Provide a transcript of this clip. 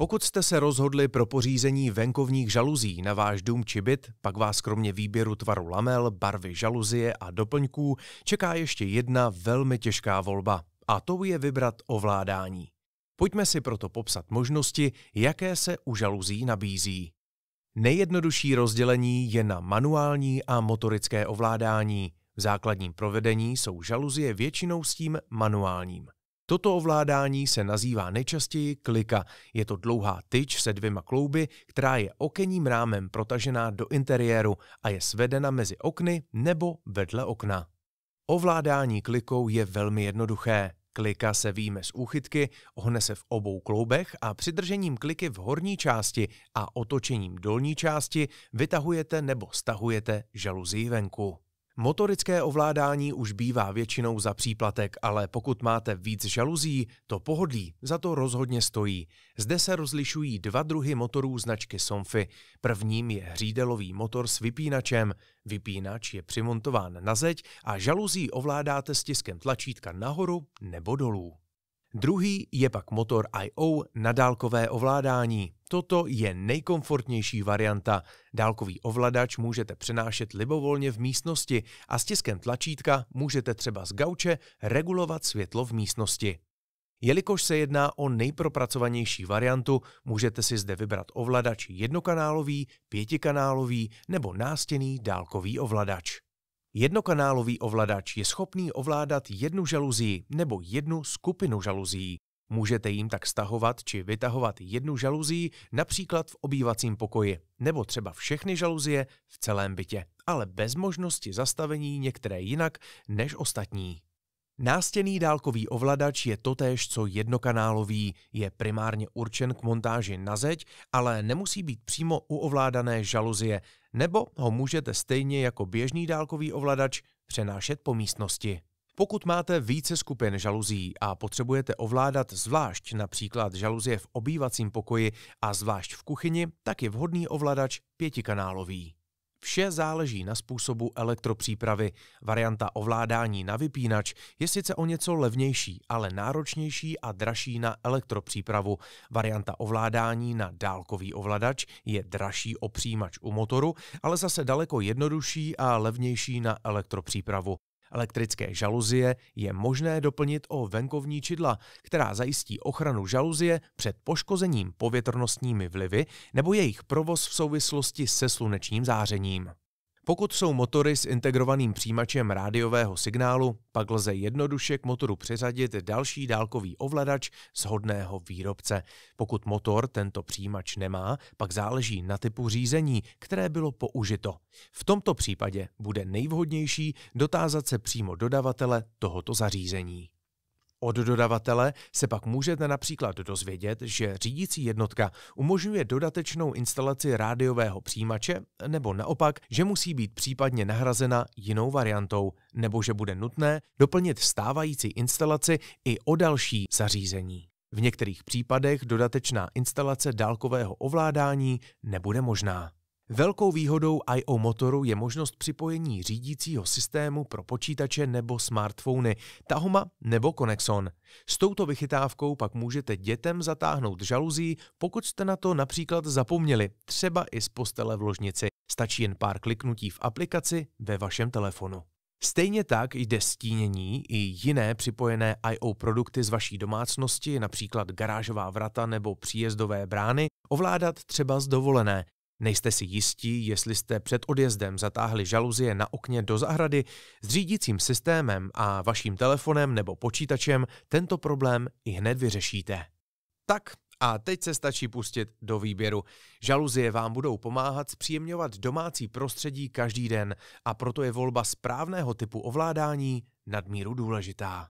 Pokud jste se rozhodli pro pořízení venkovních žaluzí na váš dům či byt, pak vás kromě výběru tvaru lamel, barvy žaluzie a doplňků čeká ještě jedna velmi těžká volba, a to je vybrat ovládání. Pojďme si proto popsat možnosti, jaké se u žaluzí nabízí. Nejjednodušší rozdělení je na manuální a motorické ovládání. V základním provedení jsou žaluzie většinou s tím manuálním. Toto ovládání se nazývá nejčastěji klika. Je to dlouhá tyč se dvěma klouby, která je okenním rámem protažená do interiéru a je svedena mezi okny nebo vedle okna. Ovládání klikou je velmi jednoduché. Klika se výjme z úchytky, ohne se v obou kloubech a přidržením kliky v horní části a otočením dolní části vytahujete nebo stahujete žaluzí venku. Motorické ovládání už bývá většinou za příplatek, ale pokud máte víc žaluzí, to pohodlí za to rozhodně stojí. Zde se rozlišují dva druhy motorů značky Somfy. Prvním je hřídelový motor s vypínačem. Vypínač je přimontován na zeď a žaluzí ovládáte stiskem tlačítka nahoru nebo dolů. Druhý je pak motor I.O. na dálkové ovládání. Toto je nejkomfortnější varianta. Dálkový ovladač můžete přenášet libovolně v místnosti a stiskem tlačítka můžete třeba z gauče regulovat světlo v místnosti. Jelikož se jedná o nejpropracovanější variantu, můžete si zde vybrat ovladač jednokanálový, pětikanálový nebo nástěný dálkový ovladač. Jednokanálový ovladač je schopný ovládat jednu žaluzii nebo jednu skupinu žaluzí. Můžete jim tak stahovat či vytahovat jednu žaluzii například v obývacím pokoji, nebo třeba všechny žaluzie v celém bytě, ale bez možnosti zastavení některé jinak než ostatní. Nástěný dálkový ovladač je totéž co jednokanálový, je primárně určen k montáži na zeď, ale nemusí být přímo u ovládané žaluzie, nebo ho můžete stejně jako běžný dálkový ovladač přenášet po místnosti. Pokud máte více skupin žaluzí a potřebujete ovládat zvlášť například žaluzie v obývacím pokoji a zvlášť v kuchyni, tak je vhodný ovladač pětikanálový. Vše záleží na způsobu elektropřípravy. Varianta ovládání na vypínač je sice o něco levnější, ale náročnější a dražší na elektropřípravu. Varianta ovládání na dálkový ovladač je dražší o přijímač u motoru, ale zase daleko jednodušší a levnější na elektropřípravu. Elektrické žaluzie je možné doplnit o venkovní čidla, která zajistí ochranu žaluzie před poškozením povětrnostními vlivy nebo jejich provoz v souvislosti se slunečním zářením. Pokud jsou motory s integrovaným přijímačem rádiového signálu, pak lze jednoduše k motoru přiřadit další dálkový ovladač z hodného výrobce. Pokud motor tento přijímač nemá, pak záleží na typu řízení, které bylo použito. V tomto případě bude nejvhodnější dotázat se přímo dodavatele tohoto zařízení. Od dodavatele se pak můžete například dozvědět, že řídící jednotka umožňuje dodatečnou instalaci rádiového přijímače, nebo naopak, že musí být případně nahrazena jinou variantou, nebo že bude nutné doplnit stávající instalaci i o další zařízení. V některých případech dodatečná instalace dálkového ovládání nebude možná. Velkou výhodou I.O. motoru je možnost připojení řídícího systému pro počítače nebo smartfony Tahoma nebo Conexon. S touto vychytávkou pak můžete dětem zatáhnout žaluzí, pokud jste na to například zapomněli, třeba i z postele v ložnici. Stačí jen pár kliknutí v aplikaci ve vašem telefonu. Stejně tak jde stínění i jiné připojené I.O. produkty z vaší domácnosti, například garážová vrata nebo příjezdové brány, ovládat třeba z dovolené. Nejste si jistí, jestli jste před odjezdem zatáhli žaluzie na okně do zahrady, s řídícím systémem a vaším telefonem nebo počítačem tento problém i hned vyřešíte. Tak a teď se stačí pustit do výběru. Žaluzie vám budou pomáhat zpříjemňovat domácí prostředí každý den a proto je volba správného typu ovládání nadmíru důležitá.